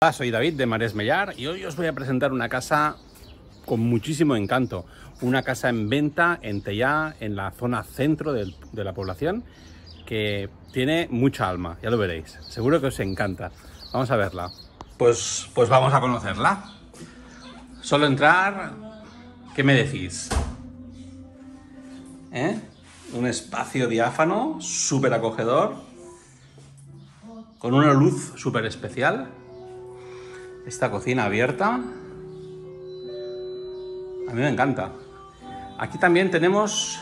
Hola, soy David de Mares Mellar y hoy os voy a presentar una casa con muchísimo encanto. Una casa en venta en Tellá, en la zona centro de, la población, que tiene mucha alma, ya lo veréis. Seguro que os encanta. Vamos a verla. Pues, pues vamos a conocerla. Solo entrar, ¿qué me decís? ¿Eh? Un espacio diáfano, súper acogedor, con una luz súper especial esta cocina abierta. A mí me encanta. Aquí también tenemos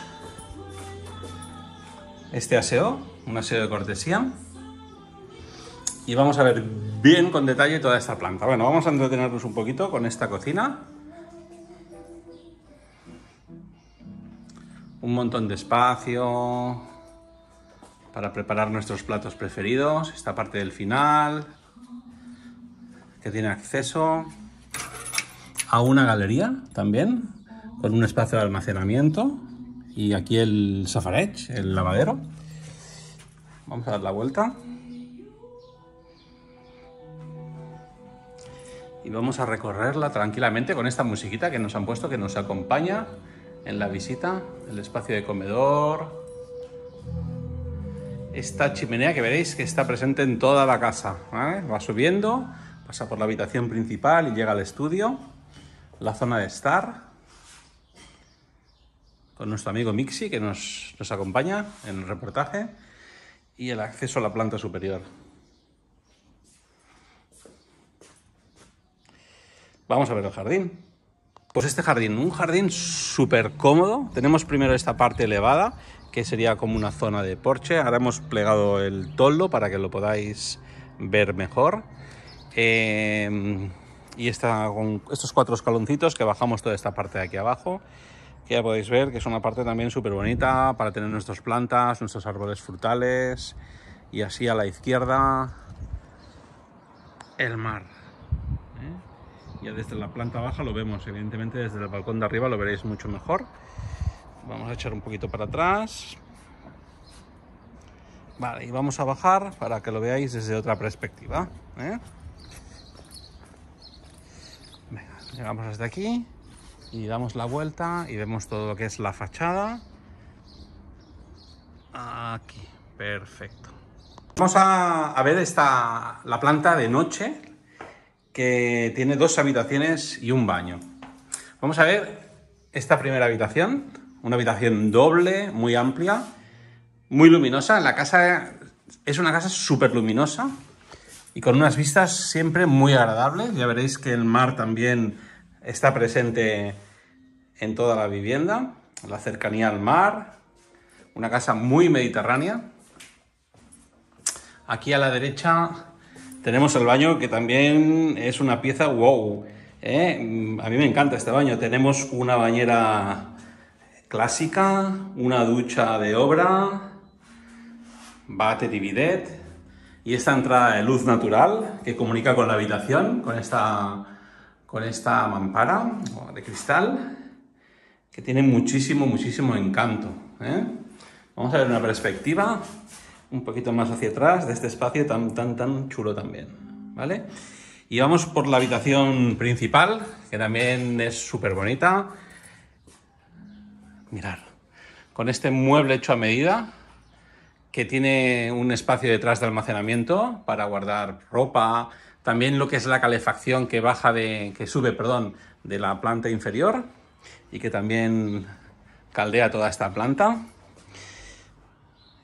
este aseo, un aseo de cortesía. Y vamos a ver bien con detalle toda esta planta. Bueno, vamos a entretenernos un poquito con esta cocina. Un montón de espacio para preparar nuestros platos preferidos. Esta parte del final, tiene acceso a una galería también, con un espacio de almacenamiento y aquí el safarech, el lavadero. Vamos a dar la vuelta. Y vamos a recorrerla tranquilamente con esta musiquita que nos han puesto, que nos acompaña en la visita, el espacio de comedor. Esta chimenea que veréis que está presente en toda la casa. Va subiendo Pasa por la habitación principal y llega al estudio, la zona de estar, con nuestro amigo Mixi que nos, acompaña en el reportaje y el acceso a la planta superior. Vamos a ver el jardín. Pues este jardín, un jardín súper cómodo. Tenemos primero esta parte elevada, que sería como una zona de porche. Ahora hemos plegado el toldo para que lo podáis ver mejor. Em, y está con estos cuatro escaloncitos que bajamos toda esta parte de aquí abajo que ya podéis ver que es una parte también súper bonita para tener nuestras plantas, nuestros árboles frutales y así a la izquierda el mar. ¿eh? Ya desde la planta baja lo vemos, evidentemente desde el balcón de arriba lo veréis mucho mejor. Vamos a echar un poquito para atrás. Vale, y vamos a bajar para que lo veáis desde otra perspectiva. ¿eh? Pues llegamos hasta aquí y damos la vuelta y vemos todo lo que es la fachada. Aquí, perfecto. Vamos a, ver esta, la planta de noche que tiene dos habitaciones y un baño. Vamos a ver esta primera habitación, una habitación doble, muy amplia, muy luminosa. La casa es una casa súper luminosa, y con unas vistas siempre muy agradables. Ya veréis que el mar también está presente en toda la vivienda, la cercanía al mar, una casa muy mediterránea. Aquí a la derecha tenemos el baño que también es una pieza wow. ¿eh? A mí me encanta este baño. Tenemos una bañera clásica, una ducha de obra, bate y y esta entrada de luz natural que comunica con la habitación, con esta, con esta mampara de cristal, que tiene muchísimo, muchísimo encanto. ¿eh? Vamos a ver una perspectiva un poquito más hacia atrás de este espacio tan, tan, tan chulo también. ¿Vale? Y vamos por la habitación principal, que también es súper bonita. Mirar, con este mueble hecho a medida, que tiene un espacio detrás de almacenamiento para guardar ropa, también lo que es la calefacción que baja de que sube, perdón, de la planta inferior y que también caldea toda esta planta.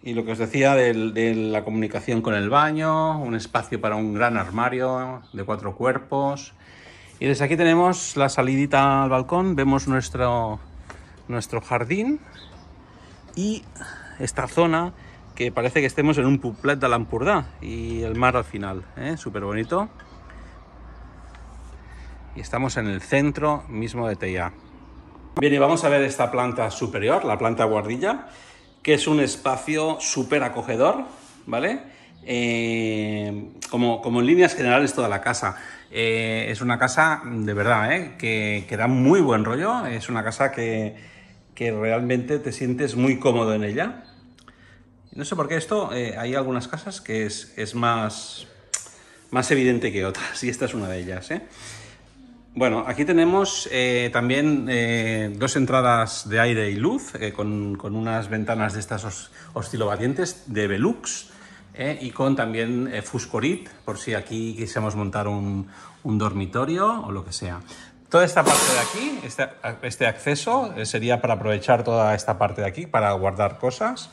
Y lo que os decía de, la comunicación con el baño, un espacio para un gran armario de cuatro cuerpos. Y desde aquí tenemos la salidita al balcón, vemos nuestro, nuestro jardín y esta zona que parece que estemos en un puplet de Lampurda y el mar al final, eh? súper bonito. Y estamos en el centro mismo de Teia. Bien, y vamos a ver esta planta superior, la planta guardilla, que es un espacio súper acogedor, ¿vale? Eh, como, en líneas generales toda la casa. Eh, es una casa de verdad, que, da muy buen rollo, es una casa que, que realmente te sientes muy cómodo en ella. No sé por qué esto, eh, hay algunas casas que es, más, evidente que otras, y esta es una de ellas. ¿eh? Bueno, aquí tenemos eh, también dos entradas de aire y luz con, unas ventanas de estas os, oscilobatientes de Velux y con también Fuscorit por si aquí quisiéramos montar un, dormitorio o lo que sea. Toda esta parte de aquí, este, este acceso, sería para aprovechar toda esta parte de aquí para guardar cosas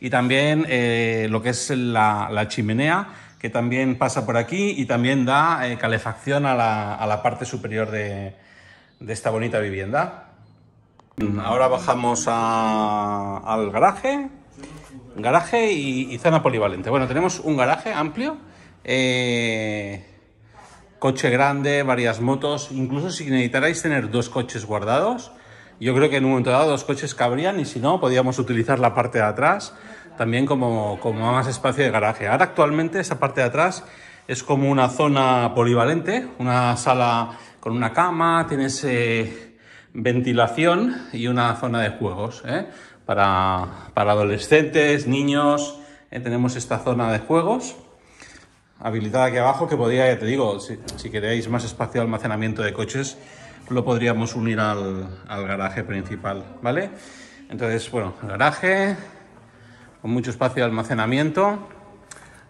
y también eh, lo que es la, chimenea, que también pasa por aquí y también da eh, calefacción a la, parte superior de, esta bonita vivienda. Ahora bajamos al garaje, garaje y, zona polivalente. Bueno, tenemos un garaje amplio, eh, coche grande, varias motos, incluso si necesitarais tener dos coches guardados, yo creo que en un momento dado los coches cabrían y si no, podíamos utilizar la parte de atrás también como, como más espacio de garaje. Ahora actualmente esa parte de atrás es como una zona polivalente, una sala con una cama, tienes eh, ventilación y una zona de juegos eh, para, para, adolescentes, niños. Eh, tenemos esta zona de juegos habilitada aquí abajo que podría, ya te digo, si, si queréis más espacio de almacenamiento de coches, lo podríamos unir al, al garaje principal, ¿vale? Entonces, bueno, garaje con mucho espacio de almacenamiento.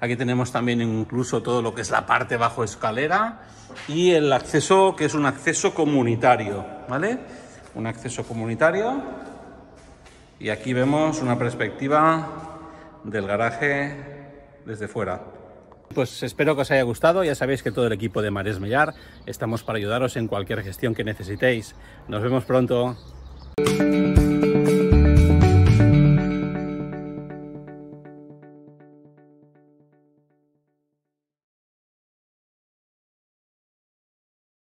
Aquí tenemos también incluso todo lo que es la parte bajo escalera y el acceso que es un acceso comunitario, ¿vale? Un acceso comunitario. Y aquí vemos una perspectiva del garaje desde fuera. Pues espero que os haya gustado, ya sabéis que todo el equipo de Marés Mellar estamos para ayudaros en cualquier gestión que necesitéis. Nos vemos pronto.